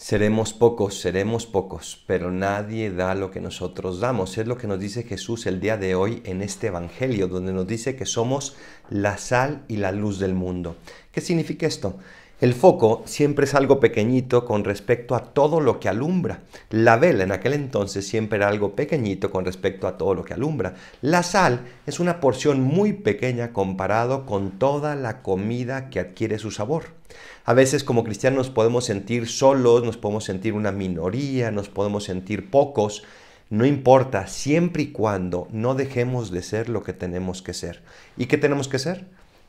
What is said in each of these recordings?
Seremos pocos, seremos pocos, pero nadie da lo que nosotros damos. Es lo que nos dice Jesús el día de hoy en este Evangelio, donde nos dice que somos la sal y la luz del mundo. ¿Qué significa esto? El foco siempre es algo pequeñito con respecto a todo lo que alumbra. La vela en aquel entonces siempre era algo pequeñito con respecto a todo lo que alumbra. La sal es una porción muy pequeña comparado con toda la comida que adquiere su sabor. A veces como cristianos nos podemos sentir solos, nos podemos sentir una minoría, nos podemos sentir pocos. No importa, siempre y cuando no dejemos de ser lo que tenemos que ser. ¿Y qué tenemos que ser?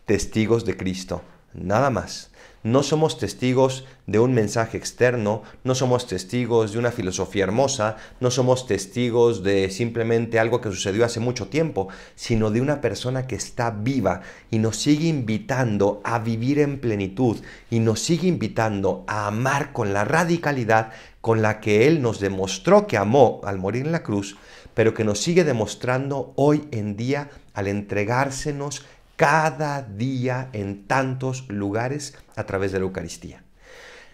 Testigos de Cristo nada más. No somos testigos de un mensaje externo, no somos testigos de una filosofía hermosa, no somos testigos de simplemente algo que sucedió hace mucho tiempo, sino de una persona que está viva y nos sigue invitando a vivir en plenitud y nos sigue invitando a amar con la radicalidad con la que Él nos demostró que amó al morir en la cruz, pero que nos sigue demostrando hoy en día al entregársenos cada día en tantos lugares a través de la Eucaristía.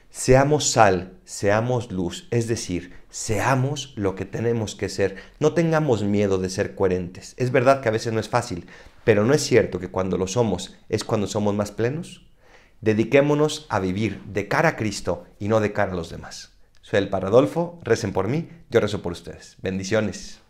Seamos sal, seamos luz, es decir, seamos lo que tenemos que ser. No tengamos miedo de ser coherentes. Es verdad que a veces no es fácil, pero no es cierto que cuando lo somos es cuando somos más plenos. Dediquémonos a vivir de cara a Cristo y no de cara a los demás. Soy el Paradolfo, recen por mí, yo rezo por ustedes. Bendiciones.